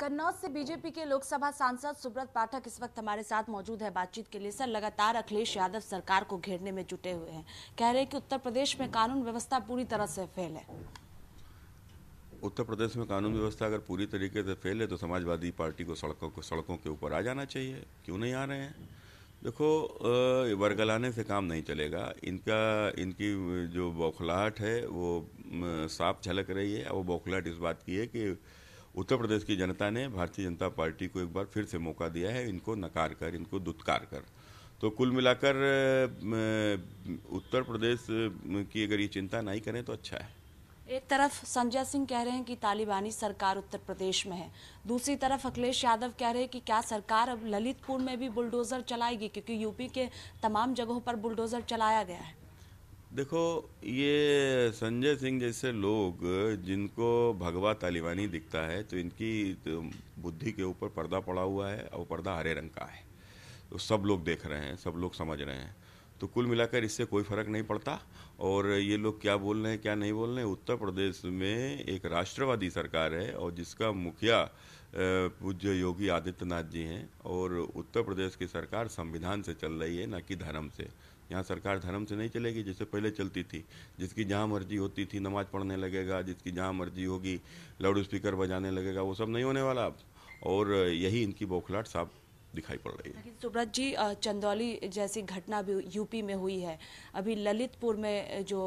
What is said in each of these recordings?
कन्नौज से बीजेपी के लोकसभा सांसद सुब्रत पाठक इस वक्त हमारे साथ मौजूद है बातचीत के लिए सर लगातार अखिलेश यादव सरकार को घेरने में जुटे हुए हैं कह रहे हैं कि उत्तर प्रदेश में कानून व्यवस्था पूरी तरह से फेल है उत्तर प्रदेश में कानून व्यवस्था अगर पूरी तरीके से फेल है तो समाजवादी पार्टी को सड़कों को सड़कों के ऊपर आ जाना चाहिए क्यों नहीं आ रहे हैं देखो वर्गलाने से काम नहीं चलेगा इनका इनकी जो बौखलाहट है वो साफ झलक रही है वो बौखलाहट इस बात की है कि उत्तर प्रदेश की जनता ने भारतीय जनता पार्टी को एक बार फिर से मौका दिया है इनको नकार कर इनको दुत्कार कर तो कुल मिलाकर उत्तर प्रदेश की अगर ये चिंता नहीं करें तो अच्छा है एक तरफ संजय सिंह कह रहे हैं कि तालिबानी सरकार उत्तर प्रदेश में है दूसरी तरफ अखिलेश यादव कह रहे हैं कि क्या सरकार अब ललितपुर में भी बुलडोजर चलाएगी क्योंकि यूपी के तमाम जगहों पर बुलडोजर चलाया गया है देखो ये संजय सिंह जैसे लोग जिनको भगवा तालिबानी दिखता है तो इनकी तो बुद्धि के ऊपर पर्दा पड़ा हुआ है और पर्दा हरे रंग का है तो सब लोग देख रहे हैं सब लोग समझ रहे हैं तो कुल मिलाकर इससे कोई फर्क नहीं पड़ता और ये लोग क्या बोल रहे हैं क्या नहीं बोल रहे हैं उत्तर प्रदेश में एक राष्ट्रवादी सरकार है और जिसका मुखिया पूज्य योगी आदित्यनाथ जी हैं और उत्तर प्रदेश की सरकार संविधान से चल रही है ना कि धर्म से यहाँ सरकार धर्म से नहीं चलेगी जैसे पहले चलती थी जिसकी जहाँ मर्जी होती थी नमाज पढ़ने लगेगा जिसकी जहाँ मर्जी होगी लाउड स्पीकर बजाने लगेगा वो सब नहीं होने वाला अब और यही इनकी बौखलाट साफ दिखाई पड़ रही है सुब्रत जी चंदौली जैसी घटना भी यूपी में हुई है अभी ललितपुर में जो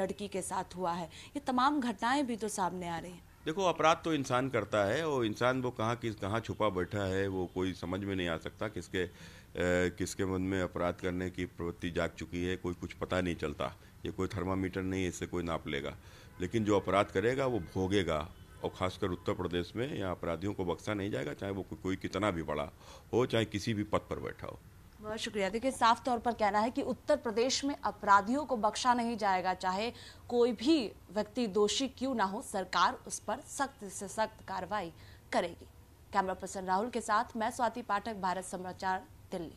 लड़की के साथ हुआ है ये तमाम घटनाएं भी तो सामने आ रही हैं देखो अपराध तो इंसान करता है और इंसान वो कहाँ किस कहाँ छुपा बैठा है वो कोई समझ में नहीं आ सकता किसके ए, किसके मन में अपराध करने की प्रवृत्ति जाग चुकी है कोई कुछ पता नहीं चलता ये कोई थर्मामीटर नहीं इससे कोई नाप लेगा लेकिन जो अपराध करेगा वो भोगेगा और खासकर उत्तर प्रदेश में यहाँ अपराधियों को बख्शा नहीं जाएगा चाहे वो कोई कितना भी बड़ा हो चाहे किसी भी पद पर बैठा हो बहुत शुक्रिया देखिए साफ तौर पर कहना है कि उत्तर प्रदेश में अपराधियों को बख्शा नहीं जाएगा चाहे कोई भी व्यक्ति दोषी क्यों ना हो सरकार उस पर सख्त से सख्त कार्रवाई करेगी कैमरा पर्सन राहुल के साथ मैं स्वाति पाठक भारत समाचार दिल्ली